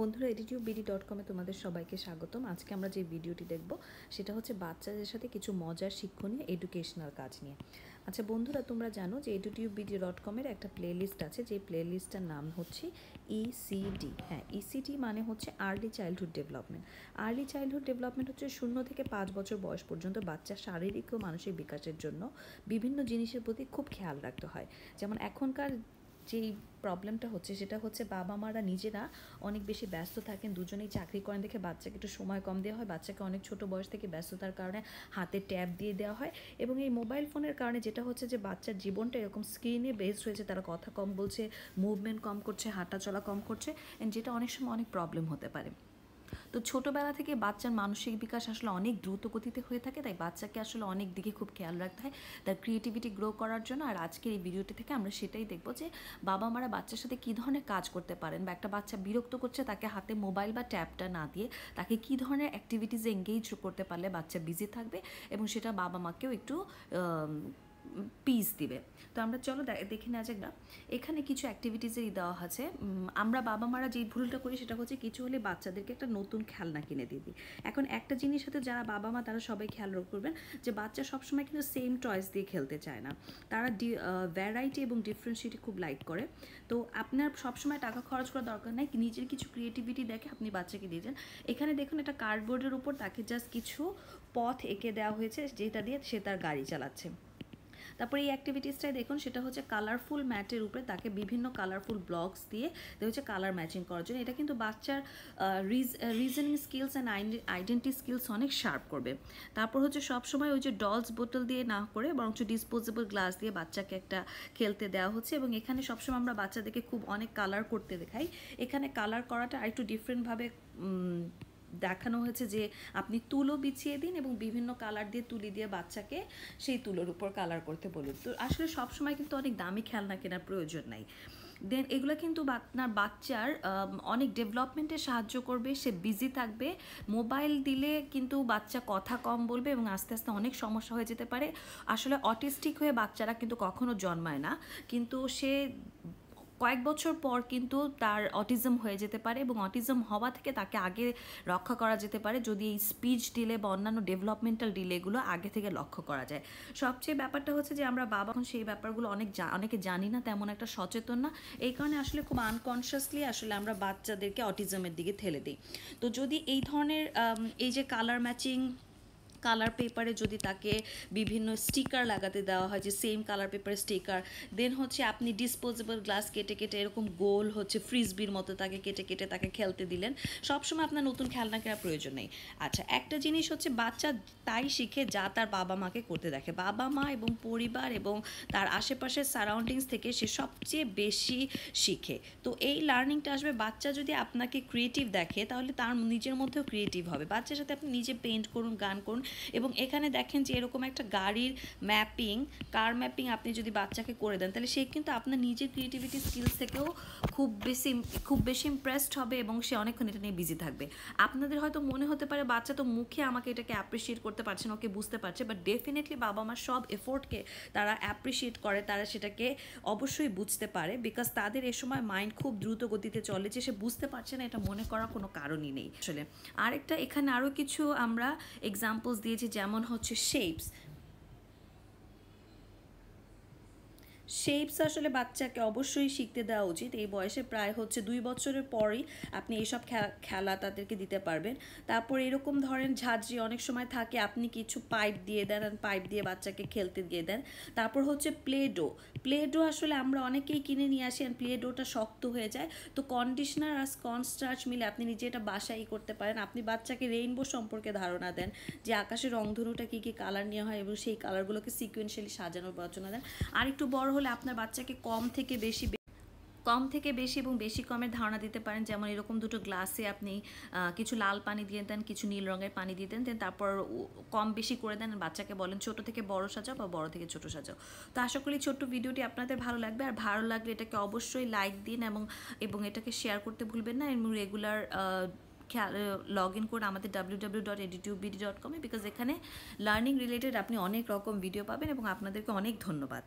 বন্ধুরা এডিটিউ BD dot কমে তোমাদের সবাইকে স্বাগতম আজকে আমরা যে ভিডিওটি দেখব সেটা হচ্ছে বাচ্চাদের সাথে কিছু মজার শিক্ষণীয় এডুকেশনাল কাজ নিয়ে আচ্ছা বন্ধুরা তোমরা জানো যে এডিটিউব বিডি ডট কমের একটা প্লেলিস্ট আছে যে প্লেলিস্টটার নাম হচ্ছে ইসিডি e হ্যাঁ ইসিডি e মানে হচ্ছে early childhood development early childhood development হচ্ছে শূন্য থেকে পাঁচ বছর বয়স পর্যন্ত বাচ্চা শারীরিক ও মানসিক বিকাশের জন্য বিভিন্ন জিনিসের প্রতি খুব খেয়াল রাখতে হয় যেমন এখনকার যেই প্রবলেমটা হচ্ছে সেটা হচ্ছে বাবা মারা নিজেরা অনেক বেশি ব্যস্ত থাকেন দুজনেই চাকরি করেন দেখে বাচ্চাকে একটু সময় কম দেওয়া হয় বাচ্চাকে অনেক ছোট বয়স থেকে ব্যস্ততার কারণে হাতে ট্যাব দিয়ে দেওয়া হয় এবং এই মোবাইল ফোনের কারণে যেটা হচ্ছে যে বাচ্চার জীবনটা এরকম স্ক্রিনে বেস্ট হয়েছে তারা কথা কম বলছে মুভমেন্ট কম করছে হাঁটাচলা কম করছে অ্যান্ড যেটা অনেক সময় অনেক প্রবলেম হতে পারে তো ছোটোবেলা থেকে বাচ্চার মানসিক বিকাশ আসলে অনেক দ্রুত গতিতে হয়ে থাকে তাই বাচ্চাকে আসলে অনেক দিকে খুব খেয়াল রাখতে হয় তার ক্রিয়েটিভিটি গ্রো করার জন্য আর আজকের এই ভিডিওটি থেকে আমরা সেটাই দেখব যে বাবা মারা বাচ্চার সাথে কী ধরনের কাজ করতে পারেন বা একটা বাচ্চা বিরক্ত করছে তাকে হাতে মোবাইল বা ট্যাবটা না দিয়ে তাকে কী ধরনের অ্যাক্টিভিটিসে এঙ্গেজ করতে পারলে বাচ্চা বিজি থাকবে এবং সেটা বাবা মাকেও একটু পিস দিবে তো আমরা চলো দেখে নেওয়া যাক না এখানে কিছু অ্যাক্টিভিটিসেরই দেওয়া আছে আমরা বাবা মারা যেই ভুলটা করি সেটা হচ্ছে কিছু হলে বাচ্চাদেরকে একটা নতুন খেলনা কিনে দিয়ে দিই এখন একটা জিনিস সাথে যারা বাবা মা তারা সবাই খেয়াল করবেন যে বাচ্চা সবসময় কিন্তু সেম টয়েস দিয়ে খেলতে চায় না তারা ভ্যারাইটি এবং ডিফারেন্সিয়েটি খুব লাইক করে তো আপনার সবসময় টাকা খরচ করার দরকার নাই নিজের কিছু ক্রিয়েটিভিটি দেখে আপনি বাচ্চাকে দিয়ে যান এখানে দেখুন এটা কার্ডবোর্ডের উপর তাকে জাস্ট কিছু পথ এঁকে দেওয়া হয়েছে যেটা দিয়ে সে তার গাড়ি চালাচ্ছে তারপরে এই অ্যাক্টিভিটিসটাই দেখুন সেটা হচ্ছে কালারফুল ম্যাটের উপরে তাকে বিভিন্ন কালারফুল ব্লকস দিয়ে হচ্ছে কালার ম্যাচিং করার জন্য এটা কিন্তু বাচ্চার reasoning skills and identity skills অনেক শার্প করবে তারপর হচ্ছে সবসময় ওই যে ডলস বোতল দিয়ে না করে বরঞ্চ ডিসপোজেবল গ্লাস দিয়ে বাচ্চাকে একটা খেলতে দেওয়া হচ্ছে এবং এখানে সবসময় আমরা বাচ্চাদেরকে খুব অনেক কালার করতে দেখাই এখানে কালার করাটা একটু ডিফারেন্টভাবে দেখানো হয়েছে যে আপনি তুলো বিছিয়ে দিন এবং বিভিন্ন কালার দিয়ে তুলি দিয়ে বাচ্চাকে সেই তুলোর উপর কালার করতে বলুন তো আসলে সবসময় কিন্তু অনেক দামি খেলনা কেনার প্রয়োজন নাই দেন এগুলো কিন্তু আপনার বাচ্চার অনেক ডেভেলপমেন্টে সাহায্য করবে সে বিজি থাকবে মোবাইল দিলে কিন্তু বাচ্চা কথা কম বলবে এবং আস্তে আস্তে অনেক সমস্যা হয়ে যেতে পারে আসলে অটিস্টিক হয়ে বাচ্চারা কিন্তু কখনো জন্মায় না কিন্তু সে কয়েক বছর পর কিন্তু তার অটিজম হয়ে যেতে পারে এবং অটিজম হওয়া থেকে তাকে আগে রক্ষা করা যেতে পারে যদি এই স্পিচ ডিলে বা অন্যান্য ডেভেলপমেন্টাল ডিলেগুলো আগে থেকে লক্ষ্য করা যায় সবচেয়ে ব্যাপারটা হচ্ছে যে আমরা বাবা এখন সেই ব্যাপারগুলো অনেক অনেকে জানি না তেমন একটা সচেতন না এই কারণে আসলে খুব আনকনশিয়াসলি আসলে আমরা বাচ্চাদেরকে অটিজমের দিকে ঠেলে দিই তো যদি এই ধরনের এই যে কালার ম্যাচিং কালার পেপারে যদি তাকে বিভিন্ন স্টিকার লাগাতে দেওয়া হয় যে same colour paper sticker then হচ্ছে আপনি ডিসপোজেবল গ্লাস কেটে কেটে এরকম গোল হচ্ছে ফ্রিজবির মতো তাকে কেটে কেটে তাকে খেলতে দিলেন সবসময় আপনার নতুন খেলনা কেনার প্রয়োজন নেই আচ্ছা একটা জিনিস হচ্ছে বাচ্চা তাই শিখে যা তার বাবা মাকে করতে দেখে বাবা মা এবং পরিবার এবং তার আশেপাশের সারাউন্ডিংস থেকে সে সবচেয়ে বেশি শিখে তো এই লার্নিংটা আসবে বাচ্চা যদি আপনাকে ক্রিয়েটিভ দেখে তাহলে তার নিজের মধ্যেও ক্রিয়েটিভ হবে বাচ্চার সাথে আপনি নিজে পেন্ট করুন গান করুন এবং এখানে দেখেন যে এরকম একটা গাড়ির ম্যাপিং কার ম্যাপিং আপনি যদি বাচ্চাকে করে দেন তাহলে সে কিন্তু আপনার নিজের ক্রিয়েটিভিটি স্কিলস থেকেও খুব বেশি খুব বেশি ইমপ্রেসড হবে এবং সে অনেকক্ষণ এটা নিয়ে বিজি থাকবে আপনাদের হয়তো মনে হতে পারে বাচ্চা তো মুখে আমাকে এটাকে অ্যাপ্রিসিয়েট করতে পারছে না ওকে বুঝতে পারছে বাট ডেফিনেটলি বাবা মার সব এফোর্টকে তারা অ্যাপ্রিসিয়েট করে তারা সেটাকে অবশ্যই বুঝতে পারে বিকজ তাদের এ সময় মাইন্ড খুব দ্রুত গতিতে চলে যে সে বুঝতে পারছে না এটা মনে করার কোনো কারণই নেই আসলে আরেকটা এখানে আরও কিছু আমরা এক্সাম্পলস দিয়েছি যেমন হচ্ছে শেপস শেপস আসলে বাচ্চাকে অবশ্যই শিখতে দেওয়া উচিত এই বয়সে প্রায় হচ্ছে দুই বছরের পরই আপনি এইসব খেলা তাদেরকে দিতে পারবেন তারপর এরকম ধরেন ঝাঁঝরি অনেক সময় থাকে আপনি কিছু পাইপ দিয়ে দেন আর পাইপ দিয়ে বাচ্চাকে খেলতে দিয়ে দেন তারপর হচ্ছে প্লেডো প্লেডো আসলে আমরা অনেকেই কিনে নিয়ে আসি আর প্লেডোটা শক্ত হয়ে যায় তো কন্ডিশনার আর স্কনস্টার্চ মিলে আপনি নিজে এটা বাসাই করতে পারেন আপনি বাচ্চাকে রেইনবো সম্পর্কে ধারণা দেন যে আকাশের রংধনুটা কী কী কালার নেওয়া হয় এবং সেই কালারগুলোকে সিকুয়েন্সিয়ালি সাজানোর বচনা দেন আর একটু বড় হলে আপনার বাচ্চাকে কম থেকে বেশি কম থেকে বেশি এবং বেশি কমের ধারণা দিতে পারেন যেমন এরকম দুটো গ্লাসে আপনি কিছু লাল পানি দিয়ে দেন কিছু নীল রঙের পানি দিয়ে দেন তারপর কম বেশি করে দেন বাচ্চাকে বলেন ছোট থেকে বড় সাজাও বা বড় থেকে ছোট সাজাও তো আশা করি ছোট্ট ভিডিওটি আপনাদের ভালো লাগবে আর ভালো লাগলে এটাকে অবশ্যই লাইক দিন এবং এবং এটাকে শেয়ার করতে ভুলবেন না এবং রেগুলার লগ ইন করে আমাদের ডাব্লিউ ডাব্লিউ ডট এডিটিউবিডি ডট কমে বিকজ এখানে লার্নিং রিলেটেড আপনি অনেক রকম ভিডিও পাবেন এবং আপনাদেরকে অনেক ধন্যবাদ